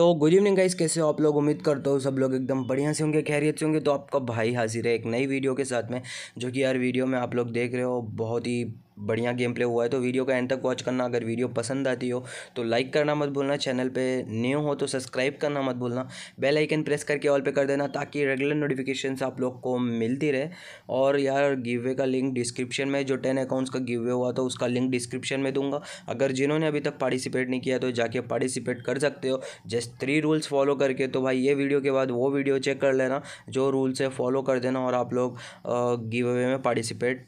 so good evening guys कैसे हो आप लोग उम्मीद करते हो सब लोग एकदम बढ़िया से होंगे खैरियत से होंगे तो आपका भाई हाजिर है एक नई वीडियो के साथ में जो कि यार वीडियो में आप लोग देख रहे हो बहुत ही बढ़िया गेम प्ले हुआ है तो वीडियो का एंड तक वॉच करना अगर वीडियो पसंद आती हो तो लाइक करना मत भूलना चैनल पे न्यू हो तो सब्सक्राइब करना मत भूलना बेल आइकन प्रेस करके ऑल पे कर देना ताकि रेगुलर नोटिफिकेशन आप लोग को मिलती रहे और यार गिवे का लिंक डिस्क्रिप्शन में जो टेन अकाउंट्स का गिवे हुआ तो उसका लिंक डिस्क्रिप्शन में दूंगा अगर जिन्होंने अभी तक पार्टिसिपेट नहीं किया तो जाके पार्टिसिपेट कर सकते हो जस्ट थ्री रूल्स फॉलो करके तो भाई ये वीडियो के बाद वो वीडियो चेक कर लेना जो रूल्स है फॉलो कर देना और आप लोग गिव अवे में पार्टिसिपेट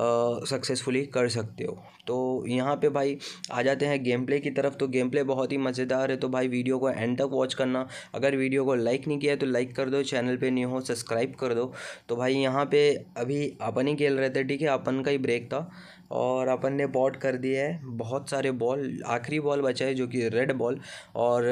सक्सेसफुली कर सकते हो तो यहाँ पे भाई आ जाते हैं गेम प्ले की तरफ तो गेम प्ले बहुत ही मज़ेदार है तो भाई वीडियो को एंड तक वॉच करना अगर वीडियो को लाइक नहीं किया है तो लाइक कर दो चैनल पे नहीं हो सब्सक्राइब कर दो तो भाई यहाँ पे अभी अपन ही खेल रहे थे ठीक है अपन का ही ब्रेक था और अपन ने बॉट कर दिया है बहुत सारे बॉल आखिरी बॉल बचा है जो कि रेड बॉल और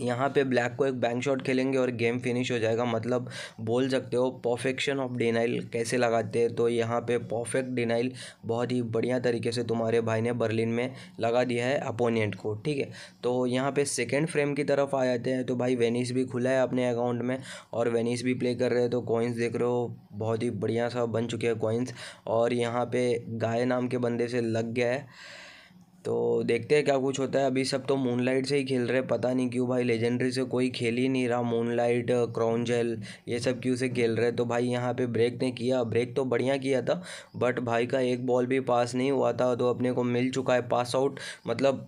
यहाँ पे ब्लैक को एक बैंक शॉट खेलेंगे और गेम फिनिश हो जाएगा मतलब बोल सकते हो परफेक्शन ऑफ डिनाइल कैसे लगाते हैं तो यहाँ पे परफेक्ट डिनाइल बहुत ही बढ़िया तरीके से तुम्हारे भाई ने बर्लिन में लगा दिया है अपोनेंट को ठीक है तो यहाँ पे सेकेंड फ्रेम की तरफ आ जाते हैं तो भाई वेनिस भी खुला है अपने अकाउंट में और वेनिस भी प्ले कर रहे हैं तो कॉइन्स देख रहे हो बहुत ही बढ़िया सा बन चुके हैं कॉइन्स और यहाँ पे गाय नाम के बंदे से लग गया है तो देखते हैं क्या कुछ होता है अभी सब तो मूनलाइट से ही खेल रहे हैं पता नहीं क्यों भाई लेजेंडरी से कोई खेल ही नहीं रहा मूनलाइट क्राउन जेल ये सब क्यों से खेल रहे तो भाई यहाँ पे ब्रेक ने किया ब्रेक तो बढ़िया किया था बट भाई का एक बॉल भी पास नहीं हुआ था तो अपने को मिल चुका है पास आउट मतलब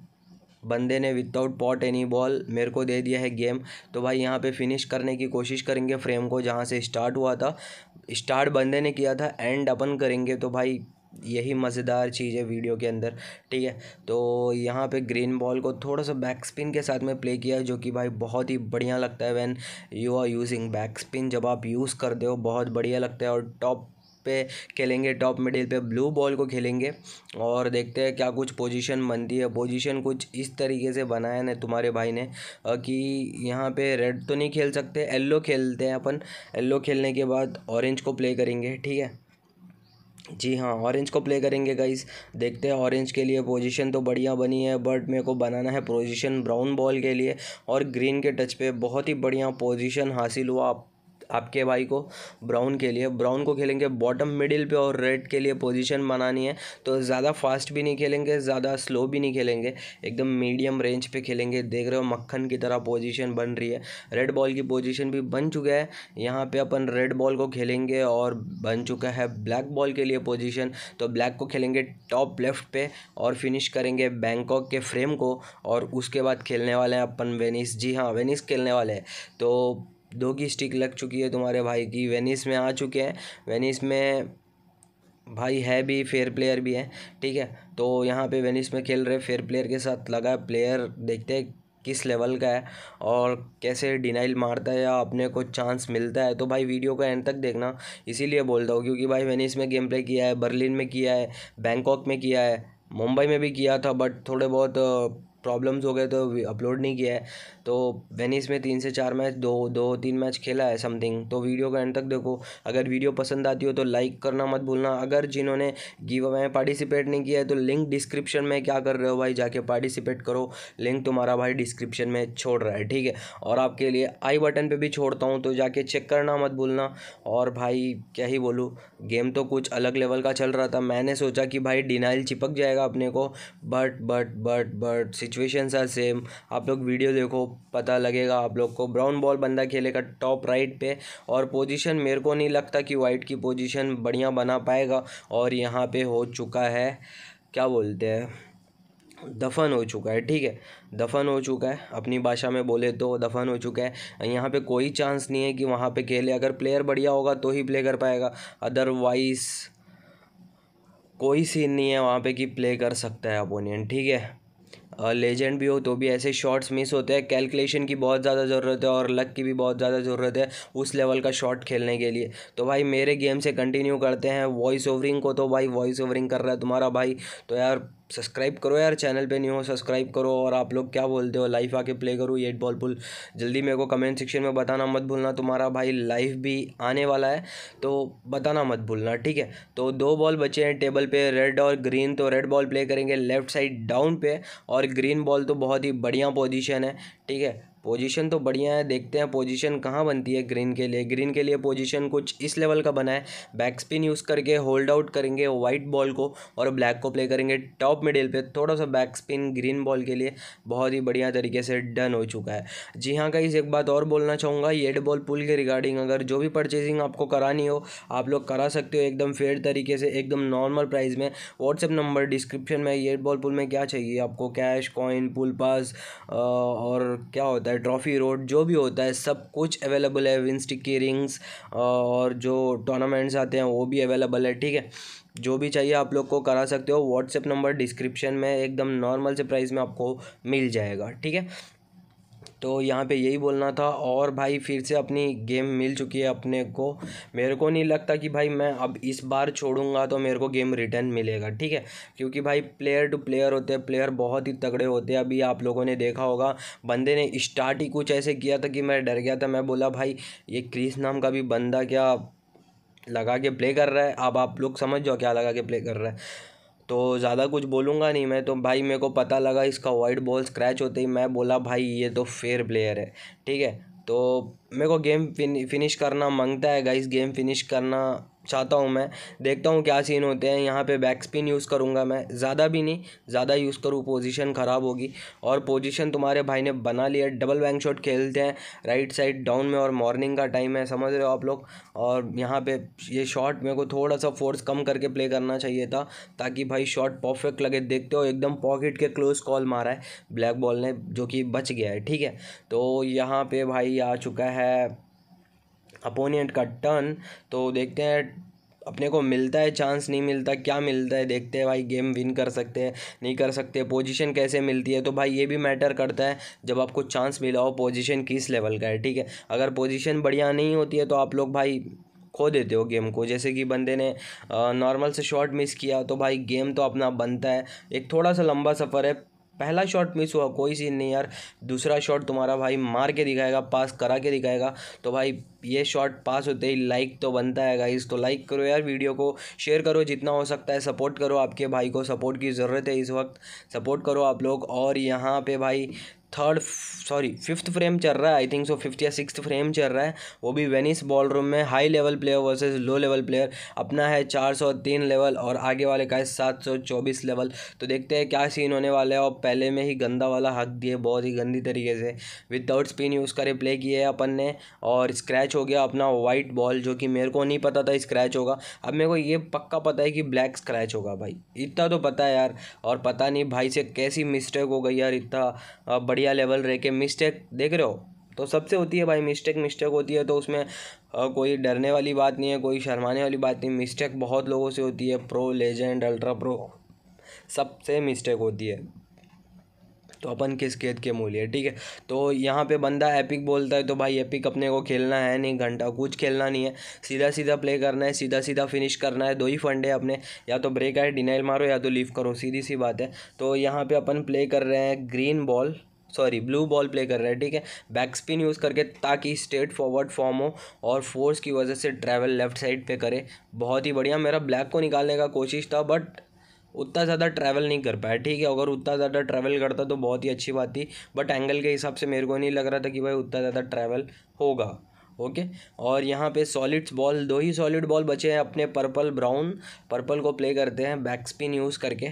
बंदे ने विदाउट पॉट एनी बॉल मेरे को दे दिया है गेम तो भाई यहाँ पे फिनिश करने की कोशिश करेंगे फ्रेम को जहाँ से स्टार्ट हुआ था स्टार्ट बंदे ने किया था एंड अपन करेंगे तो भाई यही मज़ेदार चीज़ है वीडियो के अंदर ठीक है तो यहाँ पे ग्रीन बॉल को थोड़ा सा बैक स्पिन के साथ में प्ले किया जो कि भाई बहुत ही बढ़िया लगता है when you are using back spin जब आप यूज़ करते हो बहुत बढ़िया लगता है और टॉप पे खेलेंगे टॉप मिडिल पे ब्लू बॉल को खेलेंगे और देखते हैं क्या कुछ पोजीशन बनती है पोजीशन कुछ इस तरीके से बनाया ना तुम्हारे भाई ने कि यहाँ पे रेड तो नहीं खेल सकते येल्लो खेलते हैं अपन येल्लो खेलने के बाद ऑरेंज को प्ले करेंगे ठीक है जी हाँ ऑरेंज को प्ले करेंगे गाइस देखते हैं ऑरेंज के लिए पोजीशन तो बढ़िया बनी है बट मेरे को बनाना है पोजीशन ब्राउन बॉल के लिए और ग्रीन के टच पे बहुत ही बढ़िया पोजीशन हासिल हुआ आपके भाई को ब्राउन के लिए ब्राउन को खेलेंगे बॉटम मिडिल पे और रेड के लिए पोजीशन बनानी है तो ज़्यादा फास्ट भी नहीं खेलेंगे ज़्यादा स्लो भी नहीं खेलेंगे एकदम मीडियम रेंज पे खेलेंगे देख रहे हो मक्खन की तरह पोजीशन बन रही है रेड बॉल की पोजीशन भी बन चुका है यहाँ पे अपन रेड बॉल को खेलेंगे और बन चुका है ब्लैक बॉल के लिए पोजिशन तो ब्लैक को खेलेंगे टॉप लेफ्ट पे और फिनिश करेंगे बैंकॉक के फ्रेम को और उसके बाद खेलने वाले हैं अपन वेनिस जी हाँ वेनिस खेलने वाले हैं तो दो की स्टिक लग चुकी है तुम्हारे भाई की वेनिस में आ चुके हैं वेनिस में भाई है भी फेयर प्लेयर भी है ठीक है तो यहाँ पे वेनिस में खेल रहे फेयर प्लेयर के साथ लगा प्लेयर देखते हैं किस लेवल का है और कैसे डिनाइल मारता है या अपने को चांस मिलता है तो भाई वीडियो का एंड तक देखना इसीलिए बोलता हूँ क्योंकि भाई मैंने इसमें गेम प्ले किया है बर्लिन में किया है बैंकॉक में किया है मुंबई में भी किया था बट थोड़े बहुत प्रॉब्लम्स हो गए तो अपलोड नहीं किया है तो वेनिस में तीन से चार मैच दो दो तीन मैच खेला है समथिंग तो वीडियो का एंड तक देखो अगर वीडियो पसंद आती हो तो लाइक करना मत भूलना अगर जिन्होंने गिव अवे में पार्टिसिपेट नहीं किया है तो लिंक डिस्क्रिप्शन में क्या कर रहे हो भाई जाके पार्टिसिपेट करो लिंक तुम्हारा भाई डिस्क्रिप्शन में छोड़ रहा है ठीक है और आपके लिए आई बटन पर भी छोड़ता हूँ तो जाके चेक करना मत भूलना और भाई क्या ही बोलूँ गेम तो कुछ अलग लेवल का चल रहा था मैंने सोचा कि भाई डिनाइल चिपक जाएगा अपने को but but but but situations are same आप लोग वीडियो देखो पता लगेगा आप लोग को ब्राउन बॉल बंदा खेलेगा टॉप राइट पे और पोजीशन मेरे को नहीं लगता कि वाइट की पोजीशन बढ़िया बना पाएगा और यहाँ पे हो चुका है क्या बोलते हैं दफन हो चुका है ठीक है दफन हो चुका है अपनी भाषा में बोले तो दफन हो चुका है यहाँ पे कोई चांस नहीं है कि वहाँ पे खेले अगर प्लेयर बढ़िया होगा तो ही प्ले कर पाएगा अदरवाइज़ कोई सीन नहीं है वहाँ पे कि प्ले कर सकता है अपोनेंट ठीक है लेजेंड भी हो तो भी ऐसे शॉट्स मिस होते हैं कैलकुलेशन की बहुत ज़्यादा ज़रूरत है और लक की भी बहुत ज़्यादा ज़रूरत है उस लेवल का शॉट खेलने के लिए तो भाई मेरे गेम से कंटिन्यू करते हैं वॉइस ओवरिंग को तो भाई वॉइस ओवरिंग कर रहा है तुम्हारा भाई तो यार सब्सक्राइब करो यार चैनल पे नहीं हो सब्सक्राइब करो और आप लोग क्या बोलते हो लाइफ आके प्ले करो ये बॉल पुल जल्दी मेरे को कमेंट सेक्शन में बताना मत भूलना तुम्हारा भाई लाइफ भी आने वाला है तो बताना मत भूलना ठीक है तो दो बॉल बचे हैं टेबल पे रेड और ग्रीन तो रेड बॉल प्ले करेंगे लेफ्ट साइड डाउन पे और ग्रीन बॉल तो बहुत ही बढ़िया पोजिशन है ठीक है पोजीशन तो बढ़िया है देखते हैं पोजीशन कहाँ बनती है ग्रीन के लिए ग्रीन के लिए पोजीशन कुछ इस लेवल का बना है बैक स्पिन यूज़ करके होल्ड आउट करेंगे वाइट बॉल को और ब्लैक को प्ले करेंगे टॉप मिडिल पे थोड़ा सा बैक स्पिन ग्रीन बॉल के लिए बहुत ही बढ़िया तरीके से डन हो चुका है जी हाँ का एक बात और बोलना चाहूँगा येड बॉल पुल के रिगार्डिंग अगर जो भी परचेजिंग आपको करानी हो आप लोग करा सकते हो एकदम फेयर तरीके से एकदम नॉर्मल प्राइस में व्हाट्सएप नंबर डिस्क्रिप्शन में येड बॉल पुल में क्या चाहिए आपको कैश कॉइन पुल पास और क्या होता है ट्रॉफ़ी रोड जो भी होता है सब कुछ अवेलेबल है विन स्टिक की रिंग्स और जो टूर्नामेंट्स आते हैं वो भी अवेलेबल है ठीक है जो भी चाहिए आप लोग को करा सकते हो व्हाट्सएप नंबर डिस्क्रिप्शन में एकदम नॉर्मल से प्राइस में आपको मिल जाएगा ठीक है तो यहाँ पे यही बोलना था और भाई फिर से अपनी गेम मिल चुकी है अपने को मेरे को नहीं लगता कि भाई मैं अब इस बार छोड़ूंगा तो मेरे को गेम रिटर्न मिलेगा ठीक है क्योंकि भाई प्लेयर टू प्लेयर होते हैं प्लेयर बहुत ही तगड़े होते हैं अभी आप लोगों ने देखा होगा बंदे ने स्टार्ट ही कुछ ऐसे किया था कि मैं डर गया था मैं बोला भाई ये क्रिस नाम का भी बंदा क्या लगा के प्ले कर रहा है अब आप लोग समझ जाओ क्या लगा के प्ले कर रहा है तो ज़्यादा कुछ बोलूँगा नहीं मैं तो भाई मेरे को पता लगा इसका वाइट बॉल स्क्रैच होते ही मैं बोला भाई ये तो फेयर प्लेयर है ठीक है तो मेरे को गेम फिनिश करना मांगता है गाइस गेम फिनिश करना चाहता हूँ मैं देखता हूँ क्या सीन होते हैं यहाँ पे बैक स्पिन यूज़ करूँगा मैं ज़्यादा भी नहीं ज़्यादा यूज़ करूँ पोजीशन ख़राब होगी और पोजीशन तुम्हारे भाई ने बना लिया डबल बैंक शॉट खेलते हैं राइट साइड डाउन में और मॉर्निंग का टाइम है समझ रहे हो आप लोग और यहाँ पे ये शॉट मेरे को थोड़ा सा फोर्स कम करके प्ले करना चाहिए था ताकि भाई शॉट परफेक्ट लगे देखते हो एकदम पॉकेट के क्लोज कॉल मारा है ब्लैक बॉल ने जो कि बच गया है ठीक है तो यहाँ पर भाई आ चुका है अपोनेंट का टर्न तो देखते हैं अपने को मिलता है चांस नहीं मिलता क्या मिलता है देखते हैं भाई गेम विन कर सकते हैं नहीं कर सकते पोजीशन कैसे मिलती है तो भाई ये भी मैटर करता है जब आपको चांस मिला हो पोजीशन किस लेवल का है ठीक है अगर पोजीशन बढ़िया नहीं होती है तो आप लोग भाई खो देते हो गेम को जैसे कि बंदे ने नॉर्मल से शॉट मिस किया तो भाई गेम तो अपना बनता है एक थोड़ा सा लंबा सफ़र है पहला शॉट मिस हुआ कोई सीन नहीं यार दूसरा शॉट तुम्हारा भाई मार के दिखाएगा पास करा के दिखाएगा तो भाई ये शॉट पास होते ही लाइक तो बनता है गाइस तो लाइक करो यार वीडियो को शेयर करो जितना हो सकता है सपोर्ट करो आपके भाई को सपोर्ट की ज़रूरत है इस वक्त सपोर्ट करो आप लोग और यहाँ पे भाई थर्ड सॉरी फिफ्थ फ्रेम चल रहा है आई थिंक सो फिफ्थ या सिक्स फ्रेम चल रहा है वो भी वेनिस बॉल रूम में high level player versus low level player अपना है चार सौ तीन लेवल और आगे वाले का है सात सौ चौबीस लेवल तो देखते हैं क्या सीन होने वाला है और पहले में ही गंदा वाला हक दिए बहुत ही गंदी तरीके से विदाउट स्पिन यूज़ करे प्ले किए अपन ने और स्क्रैच हो गया अपना वाइट बॉल जो कि मेरे को नहीं पता था स्क्रैच होगा अब मेरे को ये पक्का पता है कि ब्लैक स्क्रैच होगा भाई इतना तो पता है यार और पता नहीं भाई से कैसी मिस्टेक हो गई यार इतना बढ़िया लेवल रह के मिस्टेक देख रहे हो तो सबसे होती है भाई मिस्टेक मिस्टेक होती है तो उसमें कोई डरने वाली बात नहीं है कोई शर्माने वाली बात नहीं मिस्टेक बहुत लोगों से होती है प्रो लेजेंड अल्ट्रा प्रो सबसे मिस्टेक होती है तो अपन किस खेत के मूल्य ठीक है तो यहाँ पे बंदा एपिक बोलता है तो भाई एपिक अपने को खेलना है नहीं घंटा कुछ खेलना नहीं है सीधा सीधा प्ले करना है सीधा सीधा फिनिश करना है दो ही फंड है अपने या तो ब्रेक आए डिनाइल मारो या तो लीव करो सीधी सी बात है तो यहाँ पे अपन प्ले कर रहे हैं green ball sorry blue ball play कर रहा है ठीक है बैक स्पिन यूज़ करके ताकि स्ट्रेट फॉरवर्ड फॉर्म हो और फोर्स की वजह से ट्रैवल लेफ्ट साइड पे करे बहुत ही बढ़िया मेरा ब्लैक को निकालने का कोशिश था बट उतना ज़्यादा ट्रैवल नहीं कर पाया ठीक है अगर उतना ज़्यादा ट्रैवल करता तो बहुत ही अच्छी बात थी बट एंगल के हिसाब से मेरे को नहीं लग रहा था कि भाई उतना ज़्यादा ट्रैवल होगा ओके और यहाँ पे सॉलिड्स बॉल दो ही सॉलिड बॉल बचे हैं अपने पर्पल ब्राउन पर्पल को प्ले करते हैं बैक स्पिन यूज़ करके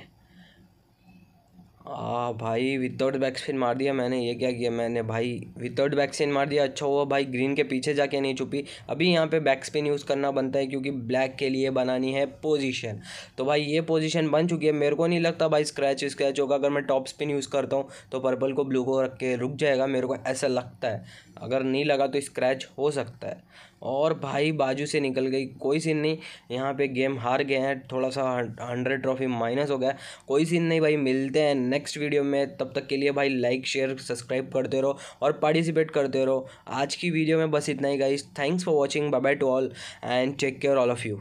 हाँ भाई विदाउट बैकस्पिन मार दिया मैंने ये क्या किया मैंने भाई विदाउट बैकस्पिन मार दिया अच्छा हुआ भाई ग्रीन के पीछे जाके नहीं छुपी अभी यहाँ पे बैकस्पिन यूज़ करना बनता है क्योंकि ब्लैक के लिए बनानी है पोजीशन तो भाई ये पोजीशन बन चुकी है मेरे को नहीं लगता भाई स्क्रैच स्क्रैच होगा अगर मैं टॉप स्पिन यूज़ करता हूँ तो पर्पल को ब्लू को रख के रुक जाएगा मेरे को ऐसा लगता है अगर नहीं लगा तो स्क्रैच हो सकता है और भाई बाजू से निकल गई कोई सीन नहीं यहाँ पे गेम हार गए हैं थोड़ा सा हंड्रेड ट्रॉफी माइनस हो गया कोई सीन नहीं भाई मिलते हैं नेक्स्ट वीडियो में तब तक के लिए भाई लाइक शेयर सब्सक्राइब करते रहो और पार्टिसिपेट करते रहो आज की वीडियो में बस इतना ही guys thanks for watching bye bye to all and take care all of you